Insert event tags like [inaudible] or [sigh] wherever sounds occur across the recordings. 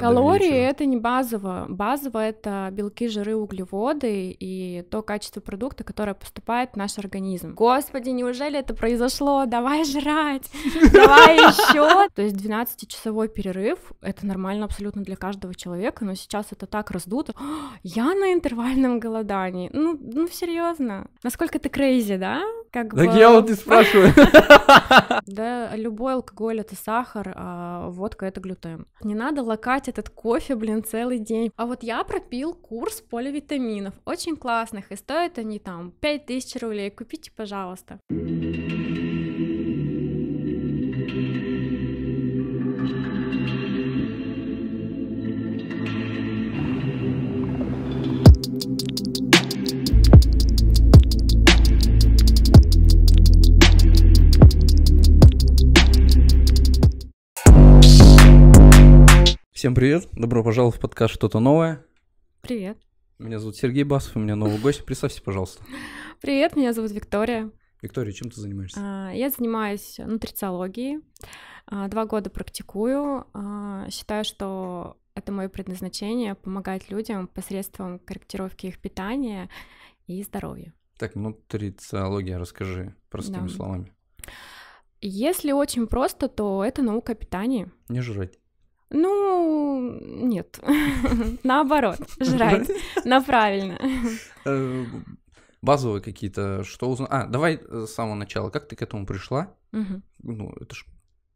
Калории это не базово. Базово это белки, жиры, углеводы и то качество продукта, которое поступает в наш организм. Господи, неужели это произошло? Давай жрать! [laughs] Давай еще! То есть 12-часовой перерыв это нормально абсолютно для каждого человека, но сейчас это так раздуто. [gasps] Я на интервальном голодании. Ну, ну серьезно. Насколько ты крейзи, да? Как так бы... я вот [laughs] и спрашиваю. Да, любой алкоголь это сахар, а водка это глютен. Не надо лакать этот кофе, блин, целый день. А вот я пропил курс поливитаминов, очень классных, и стоят они там 5000 рублей, купите, пожалуйста. Thank Всем привет, добро пожаловать в подкаст «Что-то новое». Привет. Меня зовут Сергей Басов, у меня новый гость. Представься, пожалуйста. Привет, меня зовут Виктория. Виктория, чем ты занимаешься? А, я занимаюсь нутрициологией, а, два года практикую. А, считаю, что это мое предназначение — помогать людям посредством корректировки их питания и здоровья. Так, нутрициология расскажи простыми да. словами. Если очень просто, то это наука питания. Не жрать. Ну, нет. [laughs] Наоборот, жрать. [laughs] Направильно. Э, базовые какие-то, что узнал. А, давай э, с самого начала. Как ты к этому пришла? Ну, это ж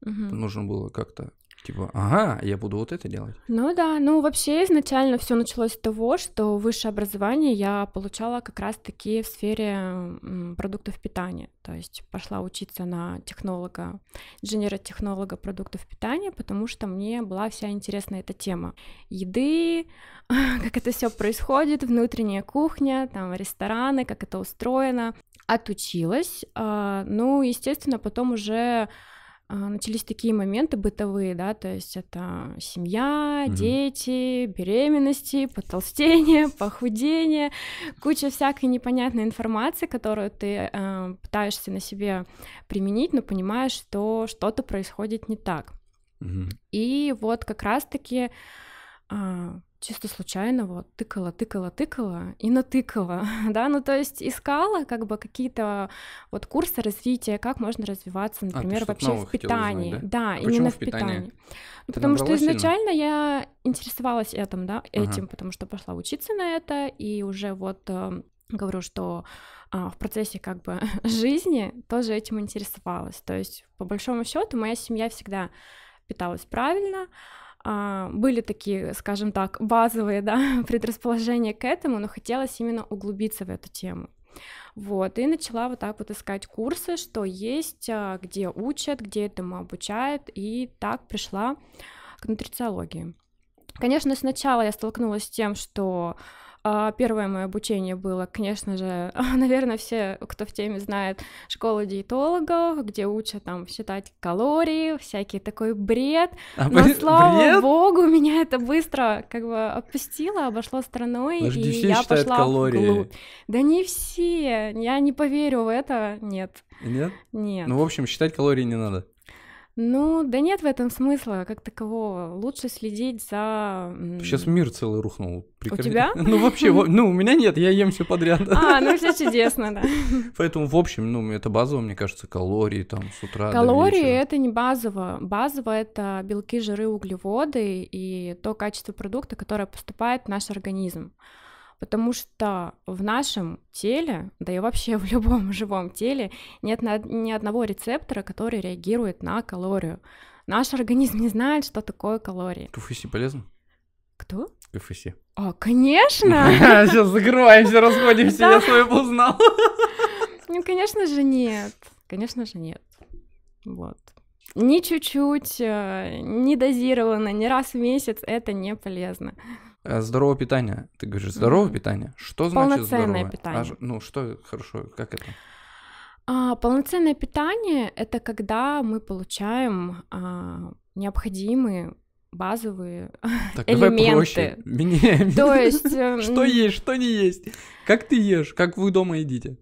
нужно было как-то Типа, ага, я буду вот это делать. Ну да, ну вообще изначально все началось с того, что высшее образование я получала как раз-таки в сфере продуктов питания. То есть пошла учиться на технолога, инженера-технолога продуктов питания, потому что мне была вся интересна эта тема еды, [laughs] как это все происходит, внутренняя кухня, там рестораны, как это устроено. Отучилась, а, ну, естественно, потом уже а, начались такие моменты бытовые, да, то есть это семья, дети, беременности, потолстение, [laughs] похудение, куча всякой непонятной информации, которую ты э, пытаешься на себе применить, но понимаешь, что что-то происходит не так. И вот как раз-таки э, чисто случайно вот тыкала, тыкала, тыкала и натыкала, [laughs] да, ну то есть искала как бы какие-то вот курсы развития, как можно развиваться, а, например, а, вообще в питании, узнать, да, да а именно в питании, Ну, потому что изначально сильно? я интересовалась этим, да, этим, ага. потому что пошла учиться на это и уже вот э, говорю, что а, в процессе как бы [laughs] жизни тоже этим интересовалась. То есть, по большому счету, моя семья всегда питалась правильно, а, были такие, скажем так, базовые да, [laughs] предрасположения к этому, но хотелось именно углубиться в эту тему. Вот, и начала вот так вот искать курсы, что есть, а, где учат, где этому обучают, и так пришла к нутрициологии. Конечно, сначала я столкнулась с тем, что а, первое мое обучение было, конечно же, [laughs] наверное, все, кто в теме знает, школа диетологов, где учат там считать калории, всякий такой бред. А Но, б... слава бред? богу, меня это быстро как бы отпустило, обошло стороной, Подожди, и все я пошла калории. вглубь. Да не все, я не поверю в это, нет. Нет? Нет. Ну, в общем, считать калории не надо. Ну, да нет в этом смысла как такового. Лучше следить за... Сейчас мир целый рухнул. Приком... У тебя? [laughs] Ну, вообще, ну, у меня нет, я ем все подряд. [laughs] А, ну все чудесно, да. [laughs] Поэтому, в общем, ну, это базово, мне кажется, калории там с утра Калории — это не базово. Базово — это белки, жиры, углеводы и то качество продукта, которое поступает в наш организм потому что в нашем теле, да и вообще [laughs] в любом живом теле, нет ни одного рецептора, который реагирует на калорию. Наш организм не знает, что такое калории. Туфуси полезно? Кто? КФС. О, а, конечно! [laughs] Сейчас закрываемся, расходимся, я свое узнал. [laughs] Ну, конечно же, нет. Конечно же, нет. Вот. Ни чуть-чуть, э, не дозированно, ни раз в месяц это не полезно. Э, здоровое питание? Ты говоришь, здоровое mm-hmm. питания. Что значит здоровое? Полноценное а питание. А, ну, что хорошо, как это? А, полноценное питание — это когда мы получаем а, необходимые базовые [laughs] так, элементы. Давай проще. Меня, То есть... [laughs] Что эм, есть, что не есть. Как ты ешь, как вы дома едите.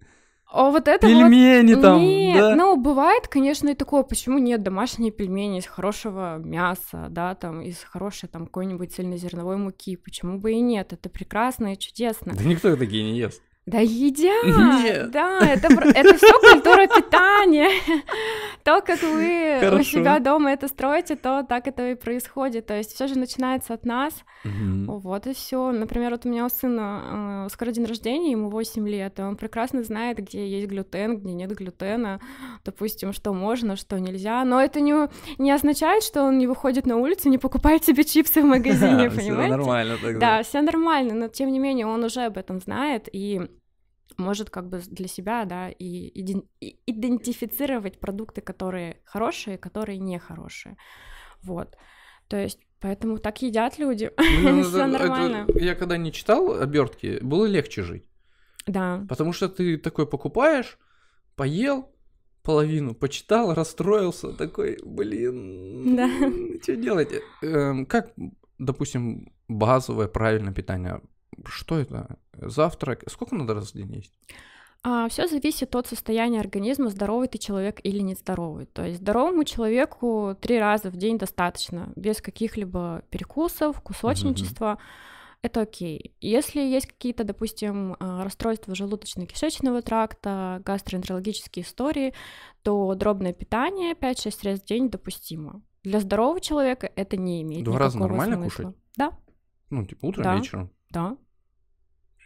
О, а вот это пельмени вот... там. Нет, да? ну бывает, конечно, и такое. Почему нет домашние пельмени из хорошего мяса, да, там из хорошей там какой-нибудь цельнозерновой муки? Почему бы и нет? Это прекрасно и чудесно. Да никто такие не ест. Да едят! Нет. Да, это, это все культура питания. [laughs] То, как вы у себя дома это строите, то так это и происходит. То есть все же начинается от нас. Вот и все. Например, вот у меня у сына а, скоро день рождения, ему 8 лет, и он прекрасно знает, где есть глютен, где нет глютена, допустим, что можно, что нельзя. Но это не, не означает, что он не выходит на улицу, не покупает себе чипсы в [laughs] магазине, понимаете? Все нормально тогда. Да, все нормально, но тем не менее он уже об этом знает, и может как бы для себя, да, и, идентифицировать продукты, которые хорошие, которые нехорошие. Вот. То есть Поэтому так едят люди. Ну, ну, ну [laughs] Все нормально. Это, я когда не читал обертки, было легче жить. Да. Потому что ты такой покупаешь, поел половину, почитал, расстроился, такой, блин, да. что делать? Эм, как, допустим, базовое правильное питание что это? Завтрак? Сколько надо раз в день есть? А, все зависит от состояния организма, здоровый ты человек или нездоровый. То есть здоровому человеку три раза в день достаточно, без каких-либо перекусов, кусочничества. Mm-hmm. Это окей. Если есть какие-то, допустим, а, расстройства желудочно-кишечного тракта, гастроэнтерологические истории, то дробное питание 5-6 раз в день допустимо. Для здорового человека это не имеет Два раза нормально смысла. кушать? Да. Ну, типа утром, да. вечером? Да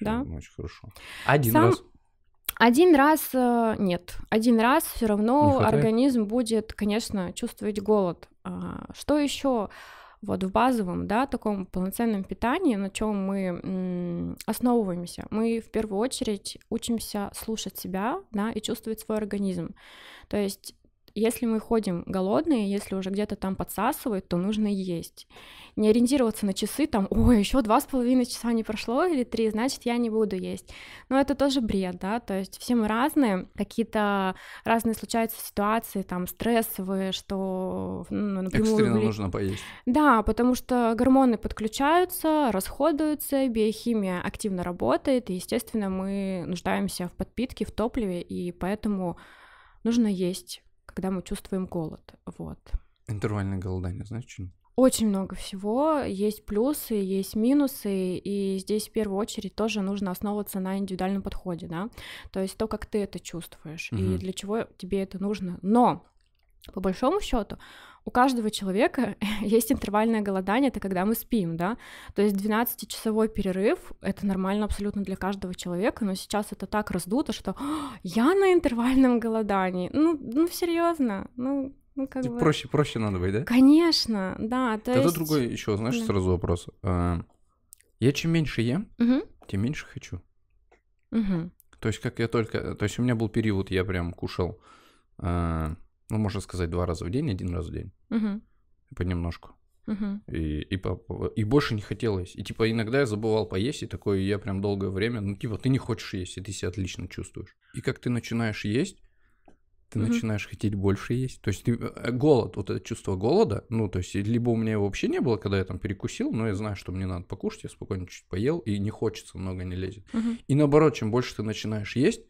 да. Очень хорошо. Один Сам... раз. Один раз э, нет, один раз все равно организм будет, конечно, чувствовать голод. А, что еще? Вот в базовом, да, таком полноценном питании, на чем мы основываемся, мы в первую очередь учимся слушать себя, да, и чувствовать свой организм. То есть если мы ходим голодные, если уже где-то там подсасывают, то нужно есть. Не ориентироваться на часы, там, ой, еще два с половиной часа не прошло или три, значит, я не буду есть. Но это тоже бред, да, то есть все мы разные, какие-то разные случаются ситуации, там, стрессовые, что ну, напрямую... Экстренно вли... нужно поесть. Да, потому что гормоны подключаются, расходуются, биохимия активно работает, и, естественно, мы нуждаемся в подпитке, в топливе, и поэтому нужно есть когда мы чувствуем голод. Вот. Интервальное голодание, значит? Очень много всего, есть плюсы, есть минусы, и здесь в первую очередь тоже нужно основываться на индивидуальном подходе, да, то есть то, как ты это чувствуешь угу. и для чего тебе это нужно. Но по большому счету у каждого человека [laughs] есть интервальное голодание, это когда мы спим, да, то есть 12-часовой перерыв, это нормально абсолютно для каждого человека, но сейчас это так раздуто, что [gasps] я на интервальном голодании, ну, ну, серьезно, ну, ну, как бы... Проще, проще надо быть, да? Конечно, да. То Тогда есть... другой еще, знаешь, да. сразу вопрос. А, я чем меньше ем, угу. тем меньше хочу. Угу. То есть, как я только... То есть, у меня был период, я прям кушал а, ну, можно сказать, два раза в день, один раз в день. Угу. Понемножку. Угу. И, и, и больше не хотелось. И типа иногда я забывал поесть, и такое я прям долгое время, ну типа ты не хочешь есть, и ты себя отлично чувствуешь. И как ты начинаешь есть, ты угу. начинаешь хотеть больше есть. То есть ты, э, голод, вот это чувство голода, ну то есть либо у меня его вообще не было, когда я там перекусил, но я знаю, что мне надо покушать, я спокойно чуть поел, и не хочется, много не лезет. Угу. И наоборот, чем больше ты начинаешь есть,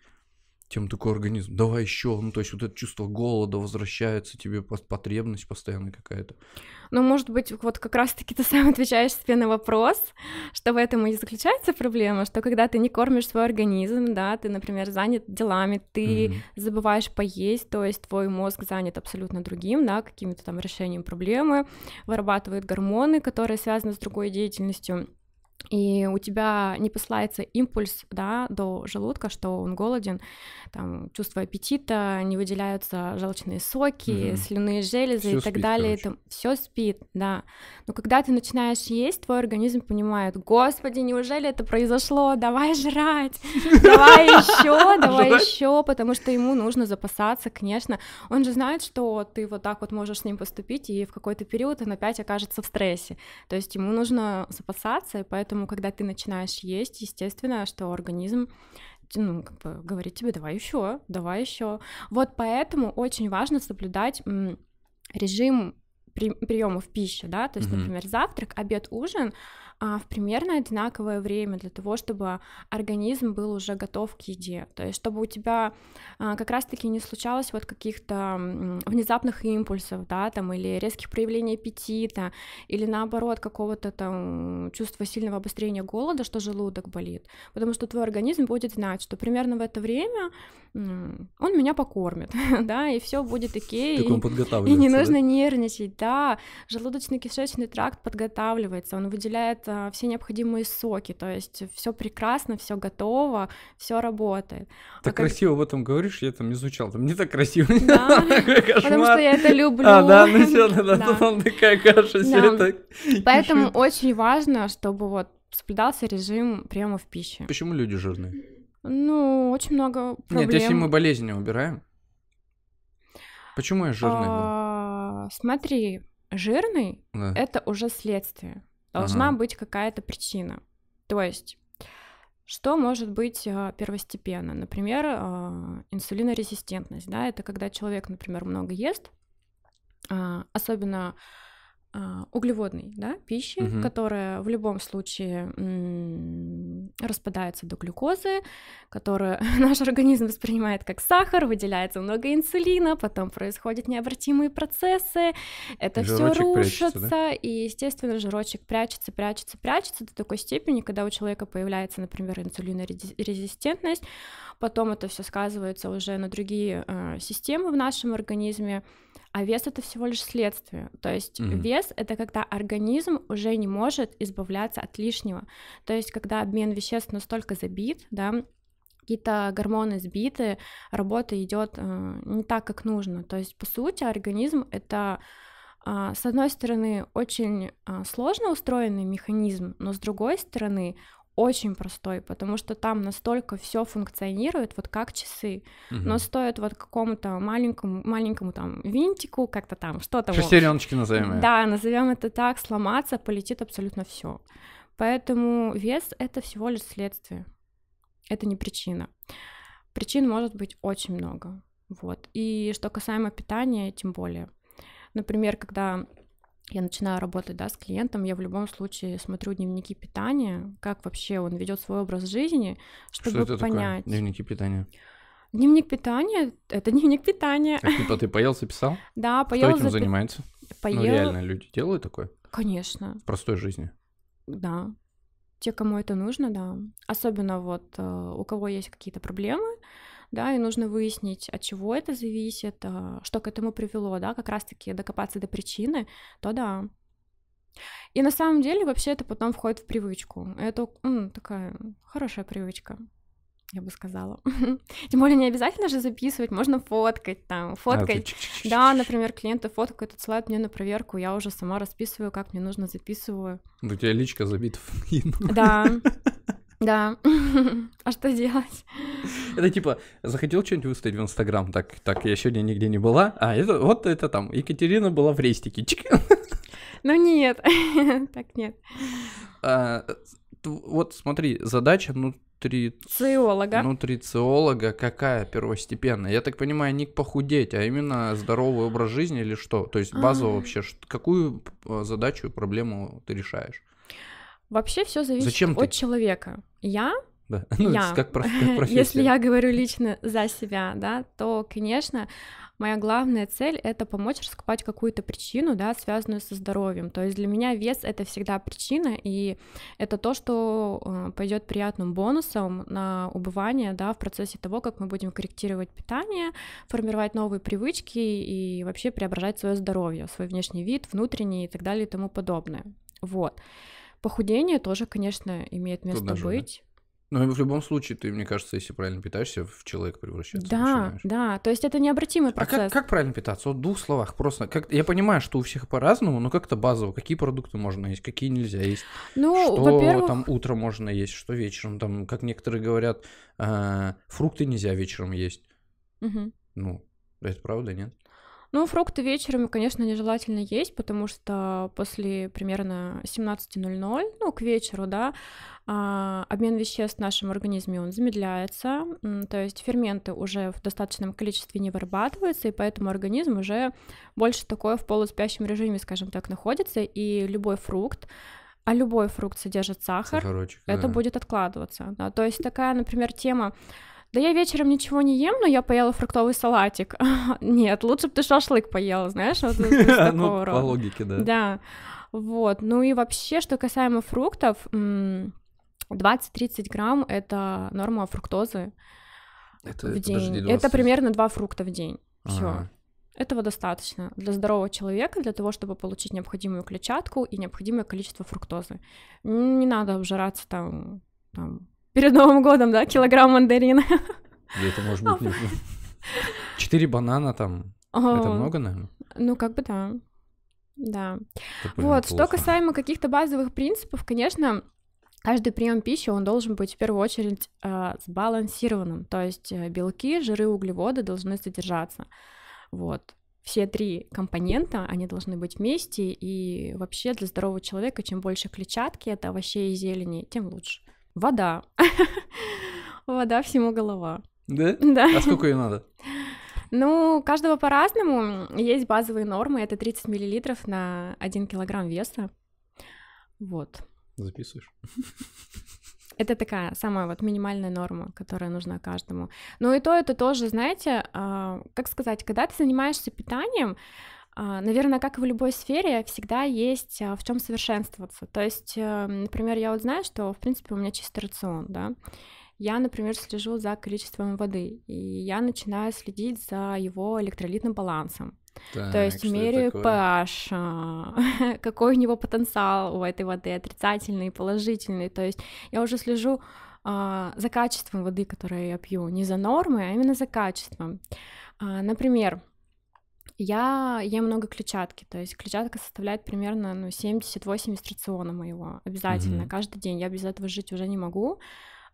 тем такой организм, давай еще, ну то есть вот это чувство голода возвращается, тебе потребность постоянная какая-то. Ну, может быть, вот как раз-таки ты сам отвечаешь себе на вопрос, что в этом и заключается проблема, что когда ты не кормишь свой организм, да, ты, например, занят делами, ты mm-hmm. забываешь поесть, то есть твой мозг занят абсолютно другим, да, какими то там решением проблемы, вырабатывают гормоны, которые связаны с другой деятельностью, и у тебя не посылается импульс да, до желудка, что он голоден, там чувство аппетита, не выделяются желчные соки, угу. слюные железы всё и так спит, далее. Короче. Все спит, да. Но когда ты начинаешь есть, твой организм понимает: Господи, неужели это произошло? Давай жрать! [laughs] Давай еще, давай еще, потому что ему нужно запасаться, конечно. Он же знает, что ты вот так вот можешь с ним поступить, и в какой-то период он опять окажется в стрессе. То есть ему нужно запасаться, и поэтому Поэтому, когда ты начинаешь есть, естественно, что организм ну, как бы говорит тебе, давай еще, давай еще. Вот поэтому очень важно соблюдать режим приемов пищи, да, то есть, mm-hmm. например, завтрак, обед, ужин, а, в примерно одинаковое время для того, чтобы организм был уже готов к еде. То есть, чтобы у тебя а, как раз-таки не случалось вот каких-то внезапных импульсов, да, там, или резких проявлений аппетита, или наоборот какого-то там чувства сильного обострения голода, что желудок болит. Потому что твой организм будет знать, что примерно в это время он меня покормит, [laughs] да, и все будет окей. Так он И не нужно да? нервничать, да. Желудочно-кишечный тракт подготавливается, он выделяет а, все необходимые соки, то есть все прекрасно, все готово, все работает. А так а красиво как... об этом говоришь, я там изучал, там не так красиво. Да, [laughs] потому что я это люблю. А, да, ну все, да, [laughs] там такая каша, все это. Поэтому очень важно, чтобы вот соблюдался режим приема в пищи. Почему люди жирные? Ну, очень много проблем. Нет, если мы болезни убираем. Почему я жирный был? А, смотри, жирный да. это уже следствие должна угу. быть какая-то причина. То есть что может быть а, первостепенно? Например, а, инсулинорезистентность. Да? Это когда человек, например, много ест, а, особенно а, углеводной да, пищи, угу. которая в любом случае распадается до глюкозы, которую [laughs] наш организм воспринимает как сахар, выделяется много инсулина, потом происходят необратимые процессы, это все рушится, прячется, да? и, естественно, жирочек прячется, прячется, прячется до такой степени, когда у человека появляется, например, инсулинорезистентность, потом это все сказывается уже на другие э, системы в нашем организме, а вес это всего лишь следствие. То есть mm-hmm. вес это когда организм уже не может избавляться от лишнего. То есть когда обмен веществ настолько забит, да, какие-то гормоны сбиты, работа идет э, не так, как нужно. То есть, по сути, организм это а, с одной стороны, очень э, сложно устроенный механизм, но с другой стороны, очень простой, потому что там настолько все функционирует, вот как часы, угу. но стоит вот какому-то маленькому, маленькому там винтику, как-то там, что-то. Шестереночки назовем. Да, назовем это так, сломаться, полетит абсолютно все. Поэтому вес это всего лишь следствие. Это не причина. Причин может быть очень много. Вот. И что касаемо питания, тем более. Например, когда я начинаю работать да, с клиентом, я в любом случае смотрю дневники питания, как вообще он ведет свой образ жизни, чтобы Что это понять. Такое? Дневники питания. Дневник питания — это дневник питания. А, типа ты поел, записал? [laughs] Да, поел. Кто этим запи... занимается? Ну, поел. Ну реально, люди делают такое? Конечно. В простой жизни? Да. Те, кому это нужно, да. Особенно вот э, у кого есть какие-то проблемы, да, и нужно выяснить, от чего это зависит, а, что к этому привело, да, как раз-таки докопаться до причины, то да. И на самом деле вообще это потом входит в привычку. Это м, такая хорошая привычка я бы сказала. [laughs] Тем более не обязательно же записывать, можно фоткать там, а, фоткать. да, например, клиенты фоткают, отсылают мне на проверку, я уже сама расписываю, как мне нужно, записываю. Ну, у тебя личка забита [laughs] Да. [laughs] Да. [laughs] а что делать? Это типа, захотел что-нибудь выставить в Инстаграм, так, так, я сегодня нигде не была, а это, вот это там, Екатерина была в рейстике. чик. ну нет, [laughs] так нет. А, вот смотри, задача внутри... Циолога. Внутри циолога какая первостепенная? Я так понимаю, не похудеть, а именно здоровый образ жизни или что? То есть базово а. вообще, какую а, задачу, проблему ты решаешь? Вообще все зависит Зачем от ты? человека. Я да. [laughs] Ну, я. Как, проф, [laughs] как профессия. Если я говорю лично за себя, да, то, конечно, моя главная цель это помочь раскопать какую-то причину, да, связанную со здоровьем. То есть для меня вес это всегда причина, и это то, что э, пойдет приятным бонусом на убывание, да, в процессе того, как мы будем корректировать питание, формировать новые привычки и вообще преображать свое здоровье, свой внешний вид, внутренний и так далее и тому подобное. Вот. Похудение тоже, конечно, имеет место Трудножу, быть. Да? Ну, в любом случае, ты, мне кажется, если правильно питаешься, в человека превращаешься. Да, начинаешь. да, то есть это необратимый процесс. А как, как правильно питаться? Вот в двух словах просто. Как, я понимаю, что у всех по-разному, но как-то базово. Какие продукты можно есть, какие нельзя есть? Ну, что во-первых... там утром можно есть, что вечером. Там, как некоторые говорят, э, фрукты нельзя вечером есть. Угу. Ну, это правда, нет? Ну, фрукты вечером, конечно, нежелательно есть, потому что после примерно 17.00, ну, к вечеру, да, а, обмен веществ в нашем организме, он замедляется, то есть ферменты уже в достаточном количестве не вырабатываются, и поэтому организм уже больше такое в полуспящем режиме, скажем так, находится, и любой фрукт, а любой фрукт содержит сахар, это да. будет откладываться. Да. То есть такая, например, тема да я вечером ничего не ем, но я поела фруктовый салатик. [laughs] Нет, лучше бы ты шашлык поела, знаешь, вот [laughs] ну, такого рода. по логике, да. Да, вот. Ну и вообще, что касаемо фруктов, 20-30 грамм — это норма фруктозы в день. это примерно 2 фрукта в день, все. Этого достаточно для здорового человека, для того, чтобы получить необходимую клетчатку и необходимое количество фруктозы. Не надо обжираться там, там перед Новым годом, да, килограмм мандарина. И это может быть... Четыре банана там. Это много, наверное? Ну, как бы да. Да. Вот, что касаемо каких-то базовых принципов, конечно, каждый прием пищи, он должен быть в первую очередь а, сбалансированным, то есть э, белки, жиры, углеводы должны содержаться. Вот. Все три компонента, они должны быть вместе, и вообще для здорового человека чем больше клетчатки, это овощей и зелени, тем лучше. Вода. [laughs] Вода всему голова. Да? [laughs] Да. А сколько ее надо? Ну, каждого по-разному. Есть базовые нормы, это 30 миллилитров на 1 килограмм веса. Вот. Записываешь? [laughs] Это такая самая вот минимальная норма, которая нужна каждому. Ну и то это тоже, знаете, а, как сказать, когда ты занимаешься питанием, а, наверное, как и в любой сфере, всегда есть а, в чем совершенствоваться. То есть, э, например, я вот знаю, что, в принципе, у меня чистый рацион, да. Я, например, слежу за количеством воды, и я начинаю следить за его электролитным балансом. Так, То есть меряю pH, а, [laughs] какой у него потенциал у этой воды, отрицательный, положительный. То есть я уже слежу а, за качеством воды, которую я пью, не за нормой, а именно за качеством. А, например, я ем много клетчатки, то есть клетчатка составляет примерно ну, 70-80 рациона моего обязательно, mm-hmm. каждый день. Я без этого жить уже не могу.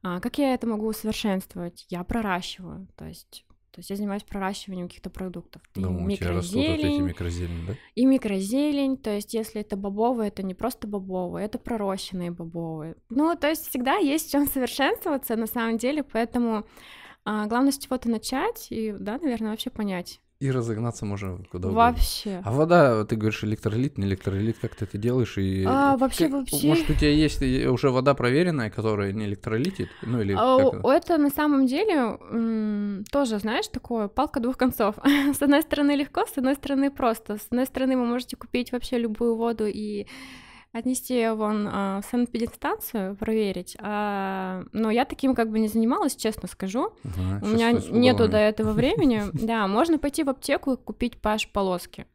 А, как я это могу усовершенствовать? Я проращиваю, то есть то есть я занимаюсь проращиванием каких-то продуктов. И ну, микрозелень, тебя растут вот эти микрозелень, да? И микрозелень, то есть если это бобовые, это не просто бобовые, это пророщенные бобовые. Ну, то есть всегда есть чем совершенствоваться на самом деле, поэтому а, главное с чего-то начать и, да, наверное, вообще понять, и разогнаться можно куда угодно. Вообще. А вода, ты говоришь, электролит, не электролит, как ты это делаешь? И... А, вообще, как... вообще. Может, у тебя есть э, уже вода проверенная, которая не электролитит? Ну, или а, это? это на самом деле тоже, знаешь, такое палка двух концов. [laughs] с одной стороны легко, с одной стороны просто. С одной стороны вы можете купить вообще любую воду и отнести вон а, в санэпидстанцию, проверить. А, но я таким как бы не занималась, честно скажу. Ага, У меня нету до этого [laughs] времени. Да, можно пойти в аптеку и купить паш полоски.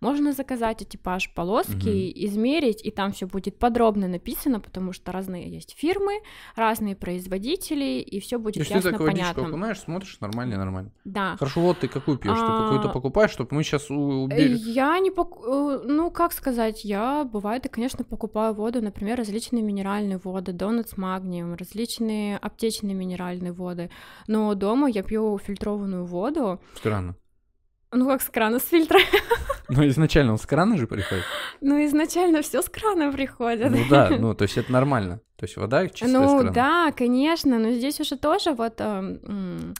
Можно заказать эти паш полоски, измерить, и там все будет подробно написано, потому что разные есть фирмы, разные производители, и все будет Если понятно. ты такой понятно. Дичь покупаешь, смотришь, нормально, нормально. Да. Хорошо, вот ты какую пьешь, ты а, какую-то покупаешь, чтобы мы сейчас убили. Я не пок... Э, ну как сказать, я бывает и конечно покупаю воду, например, различные минеральные воды, донат с магнием, различные аптечные минеральные воды. Но дома я пью фильтрованную воду. С крана. Ну как с крана, с фильтра. [laughs] Ну изначально он с крана же приходит. Ну изначально все с крана приходит. Ну да, ну то есть это нормально. То есть вода чистая Ну да, конечно, но здесь уже тоже вот эм,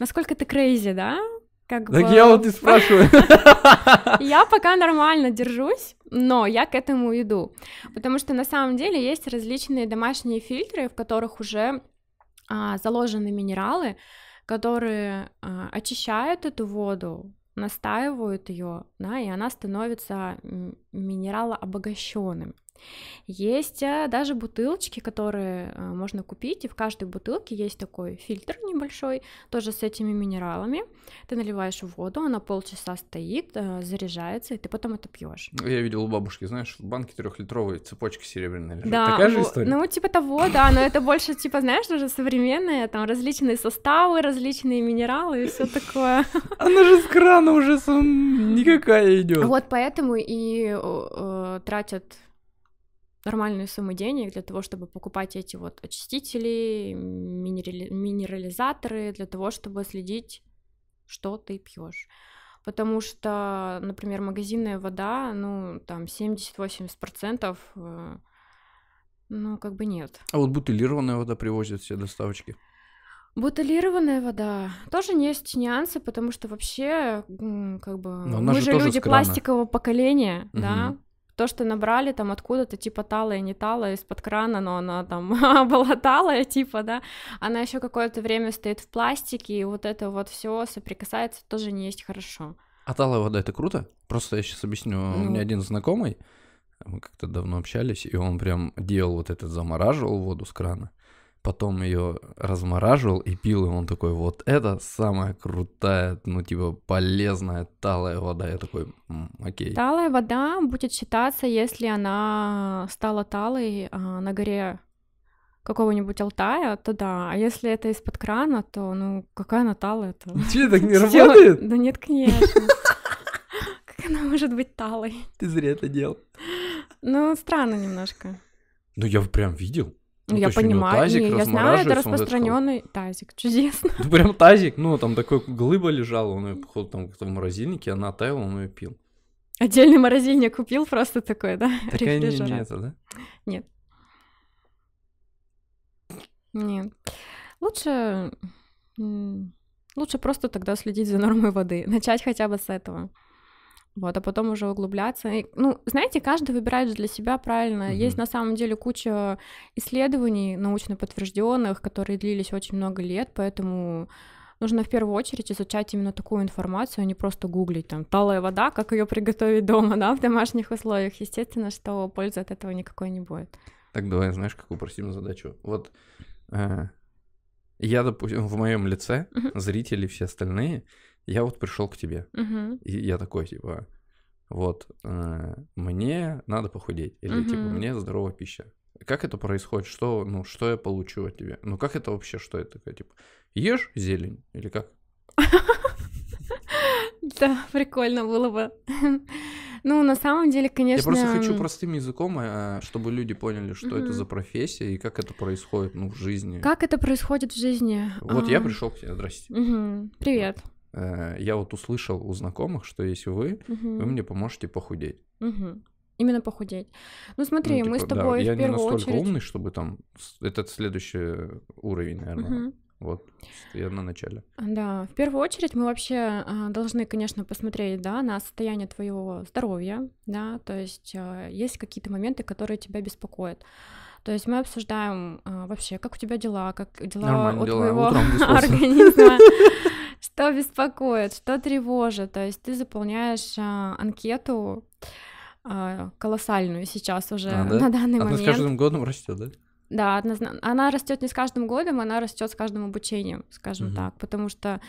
насколько ты крейзи, да? Как так бы... я вот и спрашиваю. [laughs] Я пока нормально держусь, но я к этому иду. Потому что на самом деле есть различные домашние фильтры, в которых уже а, заложены минералы, которые а, очищают эту воду, настаивают ее, да, и она становится минералообогащенным. Есть э, даже бутылочки, которые э, можно купить, и в каждой бутылке есть такой фильтр небольшой, тоже с этими минералами. Ты наливаешь воду, она полчаса стоит, э, заряжается, и ты потом это пьешь. Я видел у бабушки, знаешь, банки трехлитровые трехлитровой цепочки серебряные лежат. Да, Такая же история? Ну, типа того, да, но это больше, типа, знаешь, уже современные, там различные составы, различные минералы и все такое. Она же с крана уже никакая идет. Вот поэтому и э, тратят нормальную сумму денег для того, чтобы покупать эти вот очистители, минерали, минерализаторы, для того, чтобы следить, что ты пьешь. Потому что, например, магазинная вода, ну, там 70-80%, э, ну, как бы нет. А вот бутылированная вода привозят все доставочки? Бутылированная вода. Тоже есть нюансы, потому что вообще, как бы, мы же, же люди пластикового поколения, угу. да, то, что набрали там откуда-то, типа талая, не талая, из-под крана, но она там [laughs] была талая, типа, да, она еще какое-то время стоит в пластике, и вот это вот все соприкасается, тоже не есть хорошо. А талая вода это круто? Просто я сейчас объясню. Ну... У меня ну. один знакомый, мы как-то давно общались, и он прям делал вот этот, замораживал воду с крана потом ее размораживал и пил, и он такой, вот это самая крутая, ну, типа, полезная талая вода. Я такой, М, окей. Талая вода будет считаться, если она стала талой а, на горе какого-нибудь Алтая, то да. А если это из-под крана, то, ну, какая она талая-то? Че, ну, так не работает? Да нет, конечно. Как она может быть талой? Ты зря это делал. Ну, странно немножко. Ну, я прям видел. Ну, я понимаю, тазик не, я знаю, это распространенный вот тазик, чудесно. Ну, прям тазик, ну, там такой глыба лежала, он ее, походу, там в морозильнике, она таяла, он ее пил. Отдельный морозильник купил просто такой, да? Такая не, не это, да? Нет. Нет. Лучше... Лучше просто тогда следить за нормой воды. Начать хотя бы с этого вот, а потом уже углубляться. И, ну, знаете, каждый выбирает для себя правильно. Mm-hmm. Есть на самом деле куча исследований научно подтвержденных, которые длились очень много лет, поэтому нужно в первую очередь изучать именно такую информацию, а не просто гуглить там талая вода, как ее приготовить дома, да, в домашних условиях. Естественно, что пользы от этого никакой не будет. Так давай, знаешь, как простим задачу? Вот э, я, допустим, в моем лице, mm-hmm. зрители, все остальные, я вот пришел к тебе. Угу. И я такой, типа, вот, э, мне надо похудеть. Или, угу. типа, мне здоровая пища. Как это происходит? Что, ну, что я получу от тебя? Ну, как это вообще? Что это? Типа, ешь зелень? Или как? Да, прикольно было бы. Ну, на самом деле, конечно... Я просто хочу простым языком, а, чтобы люди поняли, что это за профессия и как это происходит ну, в жизни. Как это происходит в жизни? Вот я а. пришел к тебе, здрасте. Привет. Э, я вот услышал у знакомых, что если вы, угу. вы мне поможете похудеть. Угу. Именно похудеть. Ну, ну смотри, ну, типа, мы с тобой да, в я первую не настолько очередь... умный, чтобы там этот следующий уровень, наверное. Угу. Вот, я на начале. Да, в первую очередь мы вообще а, должны, конечно, посмотреть, да, на состояние твоего здоровья, да, то есть а, есть какие-то моменты, которые тебя беспокоят. То есть мы обсуждаем а, вообще, как у тебя дела, как дела Нормально у дела. твоего [laughs] организма что беспокоит, что тревожит. То есть ты заполняешь а, анкету а, колоссальную сейчас уже а, да? [laughs] на данный Она момент. Она с каждым годом растет, да? Да, однозначно. Она растет не с каждым годом, она растет с каждым обучением, скажем угу. так, потому что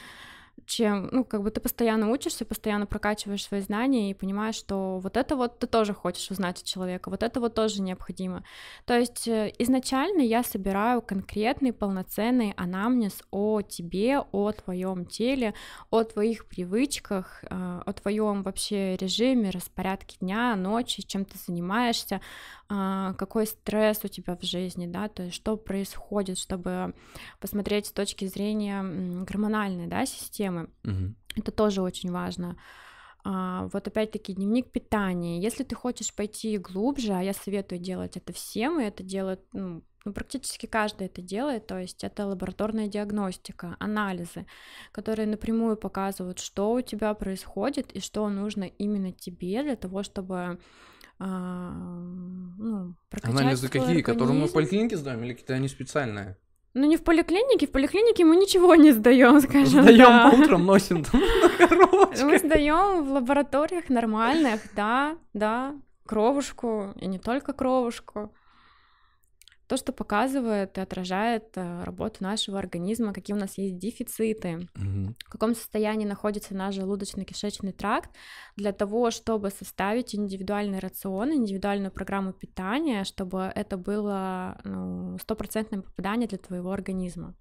чем, ну, как бы ты постоянно учишься, постоянно прокачиваешь свои знания и понимаешь, что вот это вот ты тоже хочешь узнать у человека, вот это вот тоже необходимо. То есть э, изначально я собираю конкретный полноценный анамнез о тебе, о твоем теле, о твоих привычках, э, о твоем вообще режиме, распорядке дня, ночи, чем ты занимаешься, а, какой стресс у тебя в жизни, да, то есть что происходит, чтобы посмотреть с точки зрения гормональной, да, системы. Угу. Это тоже очень важно. А, вот опять-таки дневник питания. Если ты хочешь пойти глубже, а я советую делать это всем, и это делают ну, ну, практически каждый это делает, то есть это лабораторная диагностика, анализы, которые напрямую показывают, что у тебя происходит и что нужно именно тебе для того, чтобы а, ну, прокачать Анализы какие? Которые мы в поликлинике сдаем или какие-то они специальные? Ну не в поликлинике, в поликлинике мы ничего не сдаем, скажем. Сдаем да. по носим там на Мы сдаем в лабораториях нормальных, да, да, кровушку, и не только кровушку то, что показывает и отражает э, работу нашего организма, какие у нас есть дефициты, угу. в каком состоянии находится наш желудочно-кишечный тракт, для того, чтобы составить индивидуальный рацион, индивидуальную программу питания, чтобы это было ну, стопроцентное ну, попадание для твоего организма.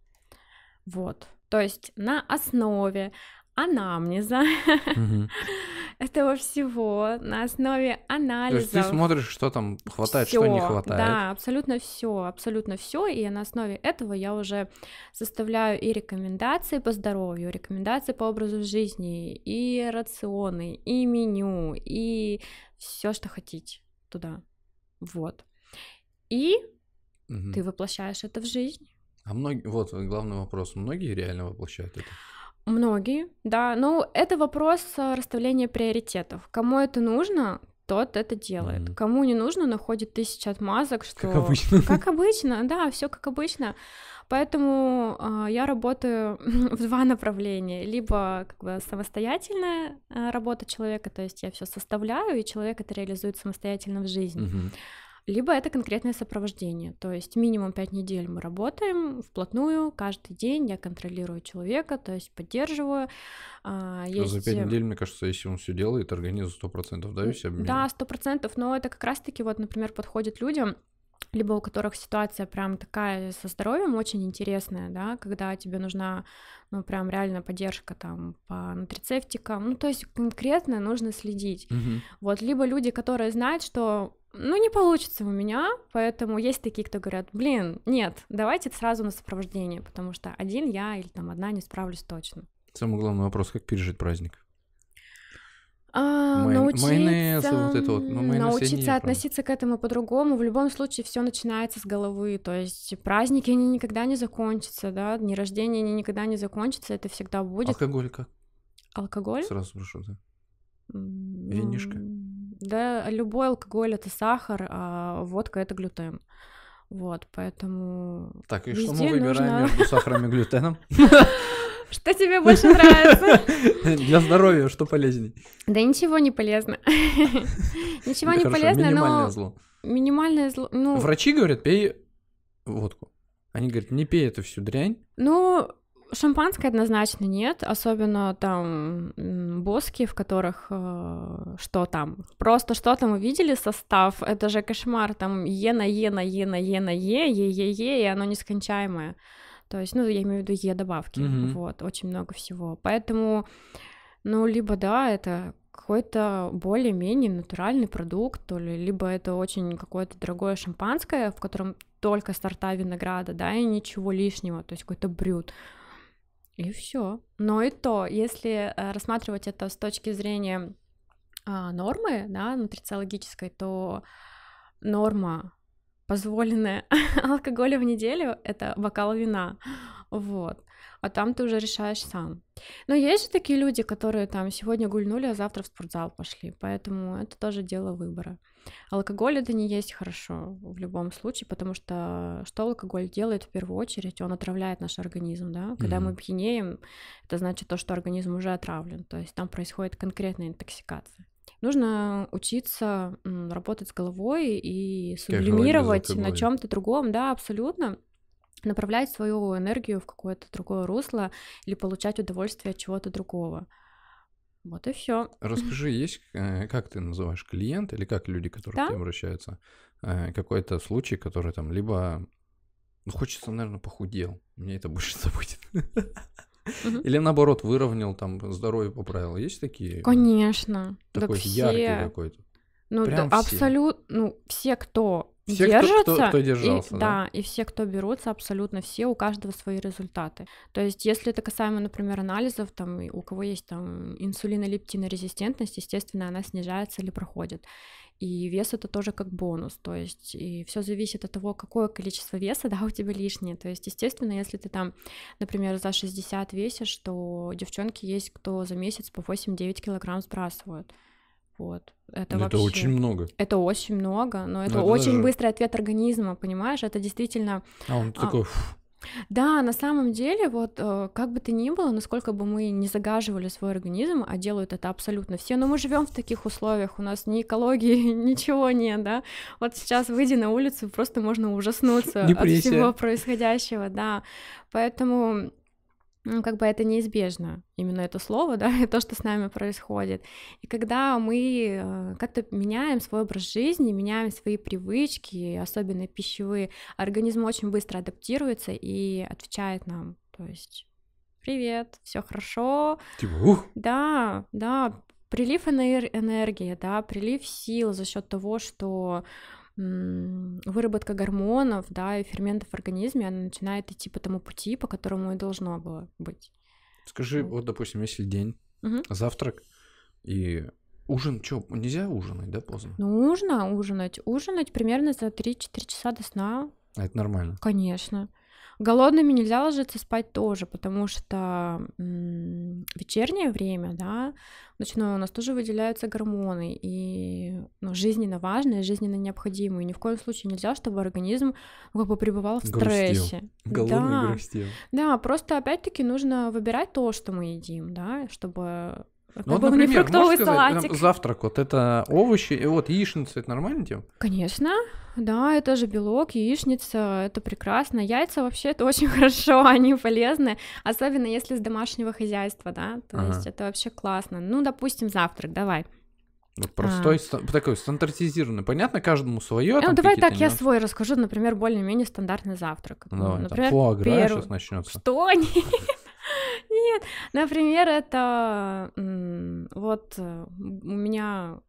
Вот. То есть на основе анамнеза, угу. [laughs] этого всего на основе анализа. То есть ты смотришь, что там хватает, всё, что не хватает. Да, абсолютно все, абсолютно все, и на основе этого я уже составляю и рекомендации по здоровью, рекомендации по образу жизни, и рационы, и меню, и все, что хотите туда. Вот. И угу. ты воплощаешь это в жизнь. А многие, вот главный вопрос, многие реально воплощают это? Многие, да. Ну, это вопрос а, расставления приоритетов. Кому это нужно, тот это делает. mm Кому не нужно, находит тысячи отмазок, что... Как обычно. [laughs] Как обычно, да, все как обычно. Поэтому э, я работаю [laughs] в два направления. Либо как бы самостоятельная а, работа человека, то есть я все составляю, и человек это реализует самостоятельно в жизни. Mm-hmm. Либо это конкретное сопровождение, то есть минимум 5 недель мы работаем вплотную, каждый день я контролирую человека, то есть поддерживаю. А, ну, есть... За э, 5 недель, мне кажется, если он все делает, организм 100%, да, весь обмен? Да, 100%, но это как раз-таки, вот, например, подходит людям, либо у которых ситуация прям такая со здоровьем очень интересная, да, когда тебе нужна, ну, прям реально поддержка там по нутрицептикам, ну, то есть конкретно нужно следить. Угу. Вот, либо люди, которые знают, что ну, не получится у меня, поэтому есть такие, кто говорят, блин, нет, давайте сразу на сопровождение, потому что один я или там одна не справлюсь точно. Самый главный вопрос, как пережить праздник? А, Май... научиться, майонез, вот это вот. Ну, научиться относиться правда. к этому по-другому. В любом случае все начинается с головы. То есть праздники они никогда не закончатся, да, дни рождения они никогда не закончатся, это всегда будет. Алкоголь как? Алкоголь? Сразу спрошу, да. Винишка. Да, любой алкоголь это сахар, а водка это глютен. Вот, поэтому. Так, и что мы выбираем нужно... между сахаром и глютеном? [laughs] Что тебе больше нравится? Для здоровья что полезней? Да ничего не полезно. [laughs] Ничего не полезно, но... Минимальное зло. Минимальное зло, ну... Врачи говорят, пей водку. Они говорят, не пей эту всю дрянь. Ну, Шампанское однозначно нет, особенно там боски, в которых э, что там. Просто что там? Увидели состав, это же кошмар, там Е на Е на Е на Е на Е, Е, Е, Е, и оно нескончаемое. То есть, ну, я имею в виду Е-добавки, mm-hmm. вот, очень много всего. Поэтому, ну, либо да, это какой-то более-менее натуральный продукт, то ли, либо это очень какое-то дорогое шампанское, в котором только сорта винограда, да, и ничего лишнего, то есть какой-то брют. И все. Но и то, если э, рассматривать это с точки зрения а, нормы, да, нутрициологической, то норма позволенная [laughs] алкоголя в неделю — это бокал вина, вот. А там ты уже решаешь сам. Но есть же такие люди, которые там сегодня гульнули, а завтра в спортзал пошли, поэтому это тоже дело выбора. Алкоголь это не есть хорошо в любом случае, потому что что алкоголь делает в первую очередь? Он отравляет наш организм, да? Когда mm-hmm. мы пьянеем, это значит то, что организм уже отравлен, то есть там происходит конкретная интоксикация. Нужно учиться работать с головой и сублимировать на чем-то другом, да, абсолютно направлять свою энергию в какое-то другое русло или получать удовольствие от чего-то другого. Вот и все. Расскажи, есть, э, как ты называешь клиент или как люди, которые да? к тебе обращаются, э, какой-то случай, который там либо ну, хочется, наверное, похудел, мне это больше [laughs] забудет. Угу. Или наоборот, выровнял, там здоровье поправил. Есть такие? Конечно. Такой так яркий все... какой-то. Ну, Прям да, абсолютно, ну, все, кто все, держатся, кто, кто, кто держался, и, да. да, и все, кто берутся, абсолютно все, у каждого свои результаты. То есть, если это касаемо, например, анализов, там, у кого есть там инсулинолептинорезистентность, естественно, она снижается или проходит. И вес это тоже как бонус, то есть и все зависит от того, какое количество веса, [laughs] да, у тебя лишнее. То есть, естественно, если ты там, например, за 60 весишь, то девчонки есть, кто за месяц по 8-9 килограмм сбрасывают. Вот. Это, ну, вообще... это очень много. Это очень много, но это, ну, это очень даже... быстрый ответ организма, понимаешь? Это действительно... А он а, такой... Да, на самом деле, вот э, как бы то ни было, насколько бы мы не загаживали свой организм, а делают это абсолютно все, но мы живем в таких условиях, у нас ни экологии, [laughs] ничего нет, да. Вот сейчас выйди на улицу, просто можно ужаснуться от всего происходящего, да. Поэтому ну, как бы это неизбежно, именно это слово, да, [laughs] то, что с нами происходит. И когда мы э, как-то меняем свой образ жизни, меняем свои привычки, особенно пищевые, организм очень быстро адаптируется и отвечает нам, то есть привет, все хорошо. Типа, ух. Да, да, прилив энергии, да, прилив сил за счет того, что выработка гормонов, да, и ферментов в организме, она начинает идти по тому пути, по которому и должно было быть. Скажи, вот, вот допустим, если день, угу. завтрак и Ужин, что, нельзя ужинать, да, поздно? нужно ужинать. Ужинать примерно за 3-4 часа до сна. А это нормально? Конечно. Голодными нельзя ложиться спать тоже, потому что вечернее время, да, ночное у нас тоже выделяются гормоны, и ну, жизненно важные, жизненно необходимые. Ни в коем случае нельзя, чтобы организм ну, как бы пребывал в стрессе. Голодный да. грустил. Да, просто опять-таки нужно выбирать то, что мы едим, да, чтобы ну, как ну, вот, например, не фруктовый можешь салатик. Сказать, завтрак, вот это овощи, и вот яичница, это нормально тем? Конечно, да, это же белок, яичница, это прекрасно. Яйца вообще это очень [laughs] хорошо, они полезны, особенно если с домашнего хозяйства, да, то ага. есть это вообще классно. Ну, допустим, завтрак, давай. простой, а. такой стандартизированный. Понятно, каждому свое. Ну, давай так, я свой расскажу, например, более-менее стандартный завтрак. Ну, давай, например, там, фуагра перв... сейчас начнется. Что? [laughs] [laughs] Нет, ну, например, это вот э, у меня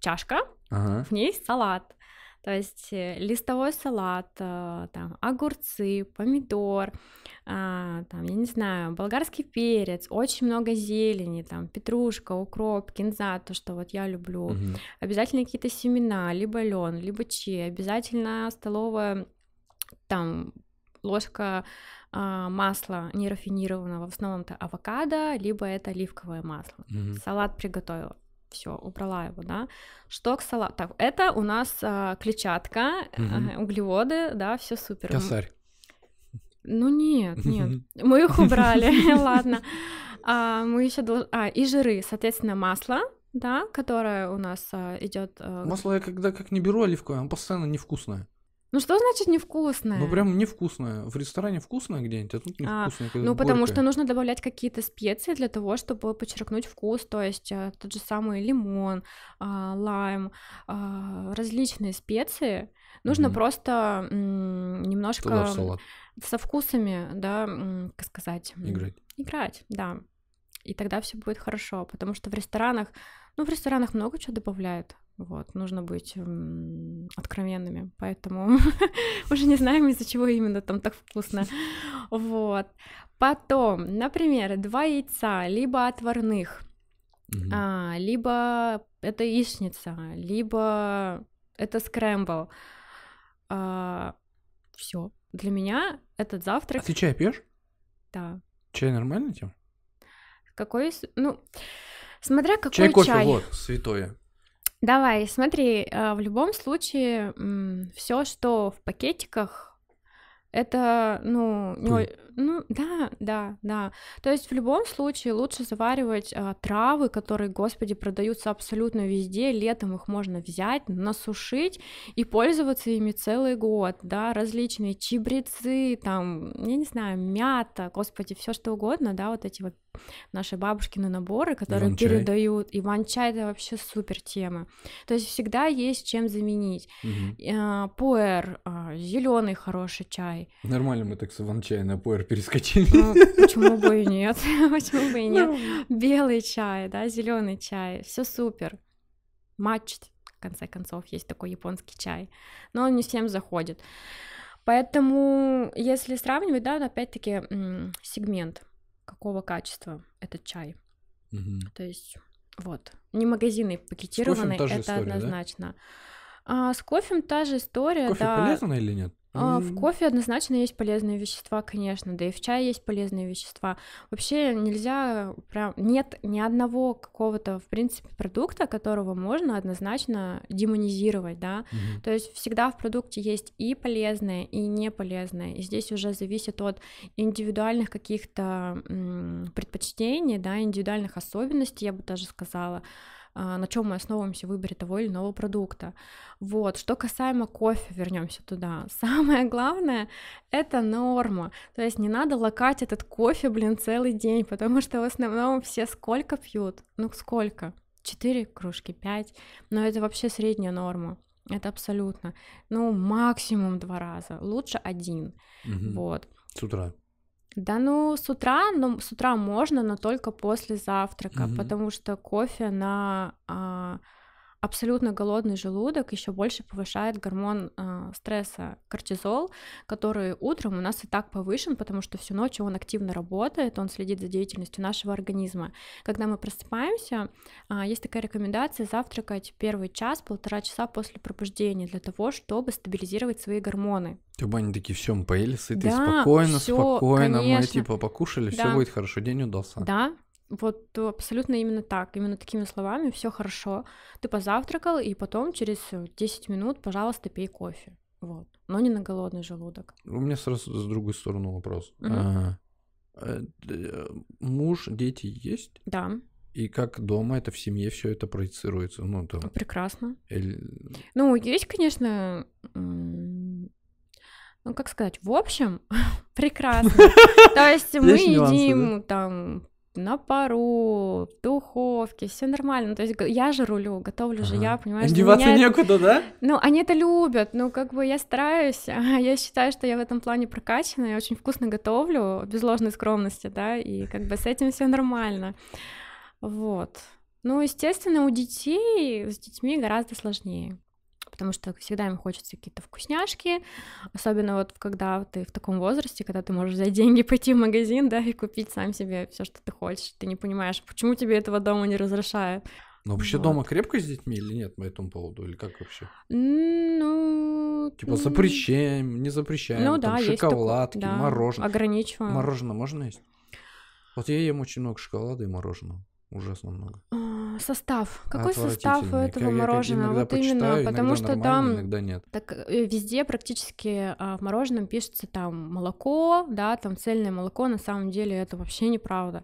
чашка, в ней салат. То есть э, листовой салат, э, там огурцы, помидор, а, там, я не знаю, болгарский перец, очень много зелени, там петрушка, укроп, кинза, то, что вот я люблю. Угу. Обязательно какие-то семена, либо лен, либо чи, обязательно столовая там ложка а, масла нерафинированного, в основном это авокадо, либо это оливковое масло. Mm-hmm. Салат приготовила. Все, убрала его, да. Что к салату? Так, это у нас а, клетчатка, mm-hmm. а, углеводы, да, все супер. Косарь. Ну нет, нет, [laughs] мы их убрали, [laughs] ладно. А, мы еще должны... А, и жиры, соответственно, масло, да, которое у нас а, идет. А... Масло я когда как не беру оливковое, оно постоянно невкусное. Ну что значит невкусное? Ну прям невкусное. В ресторане вкусное где-нибудь, а тут а, невкусное. А, ну потому что нужно добавлять какие-то специи для того, чтобы подчеркнуть вкус, то есть э, тот же самый лимон, а, лайм, а, различные специи. Нужно mm просто м, немножко со вкусами, да, м, как сказать. Играть. Играть, да. И тогда все будет хорошо, потому что в ресторанах, ну в ресторанах много чего добавляют, вот, нужно быть м, эм, откровенными, поэтому [laughs] уже не знаем, из-за чего именно там так вкусно. [laughs] Вот. Потом, например, два яйца, либо отварных, mm-hmm. а, либо это яичница, либо это скрэмбл. А, Все. Для меня этот завтрак. А ты чай пьешь? Да. Чай нормальный тем? Какой? Ну, смотря какой чай. Чай Кофе, вот, святое. Давай, смотри, э, в любом случае, все, что в пакетиках, это, ну, не, ну да, да, да. То есть в любом случае лучше заваривать а, травы, которые, господи, продаются абсолютно везде. Летом их можно взять, насушить и пользоваться ими целый год, да. Различные чебрецы, там, я не знаю, мята, господи, все что угодно, да, вот эти вот наши бабушкины наборы, которые иван-чай. передают. Иван-чай это вообще супер тема. То есть всегда есть чем заменить. Угу. А, пуэр, а, зеленый хороший чай. Нормально мы так с иван-чай на пуэр перескочили. Ну, почему бы и нет? [laughs] Почему бы и нет? Ну. Белый чай, да, зеленый чай, все супер. Матч, в конце концов, есть такой японский чай, но он не всем заходит. Поэтому, если сравнивать, да, опять-таки сегмент, какого качества этот чай. То есть, вот, не магазины пакетированные, это однозначно. А, с кофе та же история, кофе да. полезно или нет? А, в кофе однозначно есть полезные вещества, конечно, да и в чае есть полезные вещества. Вообще нельзя прям нет ни одного какого-то в принципе продукта, которого можно однозначно демонизировать, да. Угу. То есть всегда в продукте есть и полезное, и не И здесь уже зависит от индивидуальных каких-то предпочтений, да, индивидуальных особенностей, я бы даже сказала. А, на чем мы основываемся в выборе того или иного продукта. Вот, что касаемо кофе, вернемся туда. [laughs] Самое главное — это норма. То есть не надо лакать этот кофе, блин, целый день, потому что в основном все сколько пьют? Ну, сколько? Четыре кружки, пять. но это вообще средняя норма. Это абсолютно. Ну, максимум два раза, лучше один. Угу. Вот. С утра. Да, ну с утра, ну с утра можно, но только после завтрака, угу. потому что кофе на а, абсолютно голодный желудок еще больше повышает гормон э, стресса кортизол, который утром у нас и так повышен, потому что всю ночь он активно работает, он следит за деятельностью нашего организма. Когда мы просыпаемся, э, есть такая рекомендация завтракать первый час, полтора часа после пробуждения для того, чтобы стабилизировать свои гормоны. Чтобы они такие, все, мы поели сыты, да, спокойно, всё, спокойно, конечно. мы типа покушали, да. все будет хорошо, день удался. Да, вот абсолютно именно так, именно такими словами, все хорошо, ты позавтракал, и потом через 10 э, минут, пожалуйста, пей кофе. Вот. Но не на голодный желудок. У меня сразу с другой стороны вопрос. Угу. А, э, э, муж, дети есть? Да. И как дома это в семье все это проецируется? Ну, там... Прекрасно. Или... Ну, есть, конечно, ну, как сказать, в общем, [laughs] прекрасно. [laughs] То есть мы едим там на пару, в духовке, все нормально. Ну, то есть я же рулю, готовлю ага. же я, понимаешь? Деваться меня... некуда, да? Ну, они это любят, ну, как бы я стараюсь, [laughs] а я считаю, что я в этом плане прокачана, я очень вкусно готовлю, без ложной скромности, да, и как бы с этим все нормально. Вот. Ну, естественно, у детей, с детьми гораздо сложнее потому что всегда им хочется какие-то вкусняшки, особенно вот когда ты в таком возрасте, когда ты можешь за деньги [laughs] пойти в магазин, да, и купить сам себе все, что ты хочешь. Ты не понимаешь, почему тебе этого дома не разрешают. Ну, вообще вот. дома крепко с детьми или нет по этому поводу? Или как вообще? Ну... Типа запрещаем, не запрещаем. Ну да, там, есть шоколадки, такое, да, мороженое. Ограничиваем. Мороженое можно есть? Вот я ем очень много шоколада и мороженого. Ужасно много. А, состав. Какой состав у этого я, мороженого? Я вот почитаю, именно, потому что там иногда нет. Так э, везде практически а, в мороженом пишется там молоко, да, там цельное молоко, на самом деле это вообще неправда.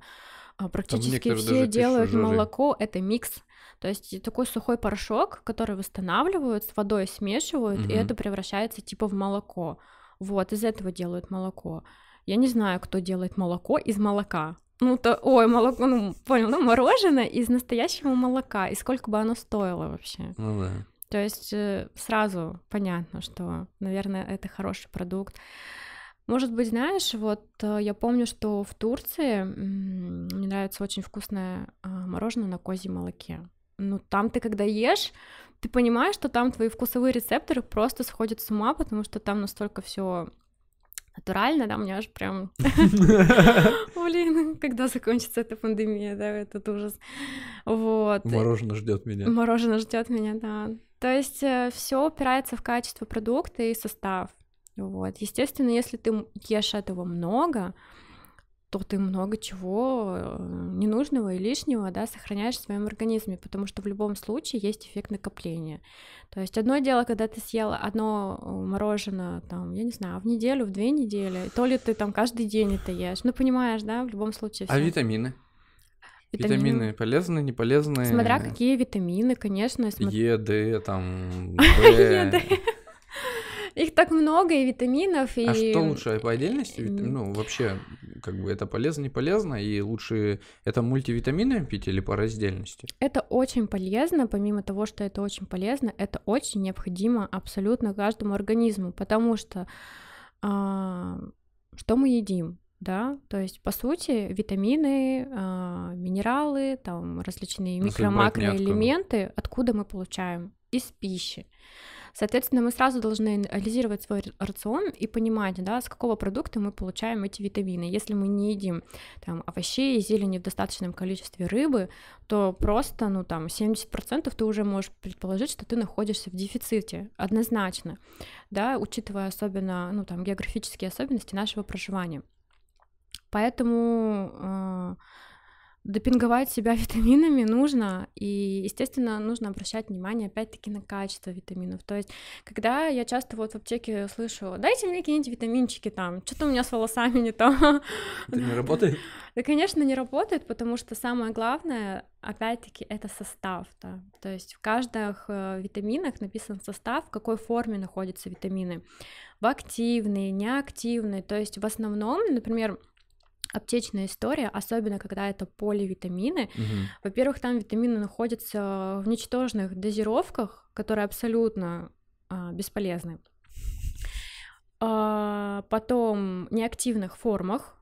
А, практически все делают молоко, это микс. То есть такой сухой порошок, который восстанавливают, с водой смешивают, угу. и это превращается типа в молоко. Вот, из этого делают молоко. Я не знаю, кто делает молоко из молока ну, то, ой, молоко, ну, понял, ну, мороженое из настоящего молока, и сколько бы оно стоило вообще. Ну да. То есть э, сразу понятно, что, наверное, это хороший продукт. Может быть, знаешь, вот э, я помню, что в Турции мне нравится очень вкусное а, мороженое на козьем молоке. Ну, там ты когда ешь, ты понимаешь, что там твои вкусовые рецепторы просто сходят с ума, потому что там настолько все натурально, да, у меня аж прям, [laughs] [laughs] блин, когда закончится эта пандемия, да, этот ужас, вот. Мороженое ждет меня. Мороженое ждет меня, да. То есть э, все упирается в качество продукта и состав. Вот. Естественно, если ты ешь этого много, то ты много чего э, ненужного и лишнего, да, сохраняешь в своем организме, потому что в любом случае есть эффект накопления. То есть одно дело, когда ты съела одно э, мороженое, там, я не знаю, в неделю, в две недели, то ли ты там каждый день это ешь, ну понимаешь, да, в любом случае. А всё. А витамины? Витамины, витамины полезны, не полезны? Смотря какие витамины, конечно. См... Е, Д, там, [laughs] Б. Их так много, и витаминов, и... А что лучше, по отдельности? Ну, вообще, как бы это полезно, не полезно, и лучше это мультивитамины пить или по раздельности? Это очень полезно, помимо того, что это очень полезно, это очень необходимо абсолютно каждому организму, потому что а, что мы едим? да, то есть по сути витамины, э, минералы, там различные ну, микро-макроэлементы, откуда мы получаем из пищи. Соответственно, мы сразу должны анализировать свой рацион и понимать, да, с какого продукта мы получаем эти витамины. Если мы не едим там, овощей, и зелени в достаточном количестве рыбы, то просто, ну, там, 70% ты уже можешь предположить, что ты находишься в дефиците, однозначно, да, учитывая особенно, ну, там, географические особенности нашего проживания. Поэтому а, Допинговать себя [laughs] витаминами нужно, и, естественно, нужно обращать внимание опять-таки на качество витаминов. То есть, когда я часто вот в аптеке слышу, дайте мне какие-нибудь витаминчики там, что-то у меня с волосами не то. [laughs] Это не работает? Да, конечно, не работает, потому что самое главное, опять-таки, это состав. Да. То есть в каждых э, витаминах написан состав, в какой форме находятся витамины. В активной, неактивной. То есть в основном, например, аптечная история, особенно когда это поливитамины. Угу. Во-первых, там витамины находятся в ничтожных дозировках, которые абсолютно а, бесполезны. А, потом неактивных формах,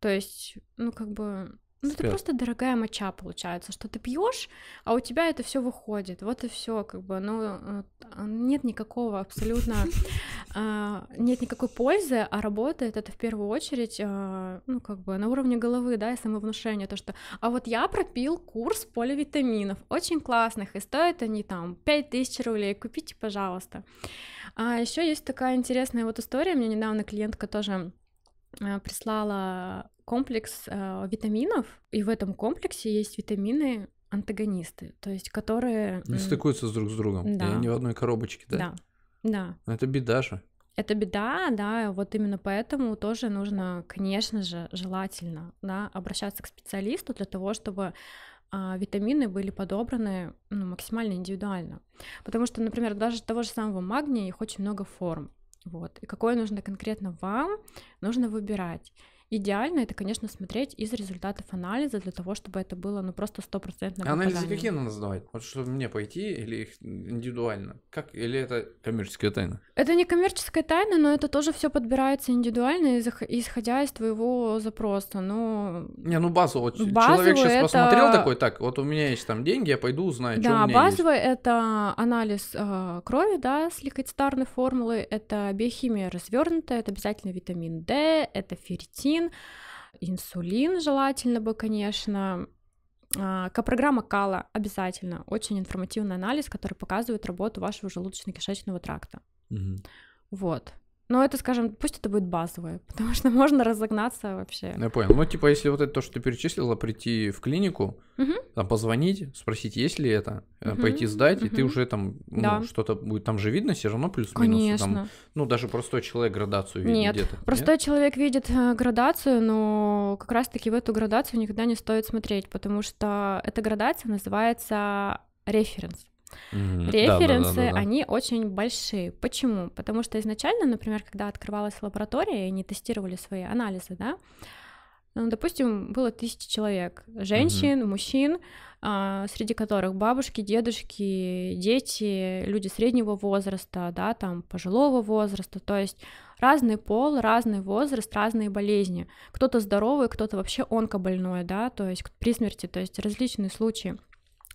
то есть, ну как бы ну, это просто дорогая моча получается, что ты пьешь, а у тебя это все выходит. Вот и все, как бы, ну, э, а, нет никакого абсолютно, [laughs] а, нет никакой пользы, а работает это в первую очередь, а, ну, как бы, на уровне головы, да, и самовнушения, то, что, а вот я пропил курс поливитаминов, очень классных, и стоят они там 5000 рублей, купите, пожалуйста. А еще есть такая интересная вот история, мне недавно клиентка тоже прислала комплекс э, витаминов, и в этом комплексе есть витамины антагонисты, то есть которые не стыкуются друг с другом, да. и не в одной коробочке, да? Да, да. Ну, это беда же. Это беда, да, вот именно поэтому тоже нужно, конечно же, желательно, да, обращаться к специалисту для того, чтобы а, витамины были подобраны ну, максимально индивидуально. Потому что, например, даже того же самого магния их очень много форм. Вот. И какое нужно конкретно вам, нужно выбирать. Идеально это, конечно, смотреть из результатов анализа для того, чтобы это было ну просто стопроцентно а попадание. Анализы какие надо сдавать? Вот чтобы мне пойти или их индивидуально? Как? Или это коммерческая тайна? Это не коммерческая тайна, но это тоже все подбирается индивидуально, исходя из твоего запроса. ну Не, ну базово. Вот человек сейчас это... посмотрел такой, так, вот у меня есть там деньги, я пойду узнаю, да, что у меня базовое есть. это анализ э, крови, да, с ликоцитарной формулы, это биохимия развернутая, это обязательно витамин D, это ферритин, гемоглобин, инсулин желательно бы, конечно, а, Копрограмма Кала обязательно. Очень информативный анализ, который показывает работу вашего желудочно-кишечного тракта. Угу. Вот. Но ну, это, скажем, пусть это будет базовое, [laughs] потому что можно разогнаться вообще. Я понял. Ну, типа, если вот это то, что ты перечислила, прийти в клинику, угу. там позвонить, спросить, есть ли это, угу. пойти сдать, угу. и ты уже там ну, да. что-то будет, там же видно, все равно плюс-минус. Конечно. ну, даже простой человек градацию видит Нет, где-то. Простой Нет? человек видит э, градацию, но как раз-таки в эту градацию никогда не стоит смотреть, потому что эта градация называется референс. Mm-hmm. Референсы, да, да, да, они очень большие. Почему? Потому что изначально, например, когда открывалась лаборатория, и они тестировали свои анализы, да, ну, допустим, было тысяча человек, женщин, mm-hmm. мужчин, а, среди которых бабушки, дедушки, дети, люди среднего возраста, да, там, пожилого возраста, то есть разный пол, разный возраст, разные болезни. Кто-то здоровый, кто-то вообще онкобольной, да, то есть при смерти, то есть различные случаи.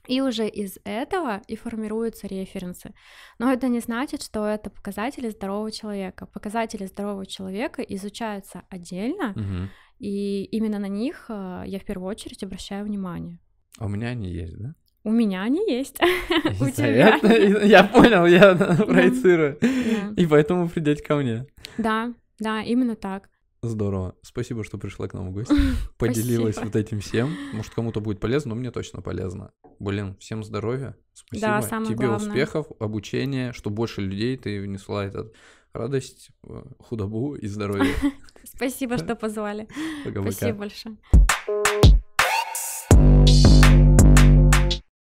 И уже из этого и формируются референсы. Но это не значит, что это показатели здорового человека. Показатели здорового человека изучаются отдельно, угу. и именно на них э, я в первую очередь обращаю внимание. А у меня они есть, да? У меня они есть. [laughs] У тебя. Я понял, я проецирую. И поэтому придете ко мне. Да, да, именно так. Здорово. Спасибо, что пришла к нам в гости. [laughs] Поделилась Спасибо. вот этим всем. Может, кому-то будет полезно, но мне точно полезно. Блин, всем здоровья. Спасибо. Да, самое Тебе главное. успехов, обучения, что больше людей ты внесла этот радость, э, худобу и здоровье. [laughs] Спасибо, что [laughs] позвали. Спасибо большое.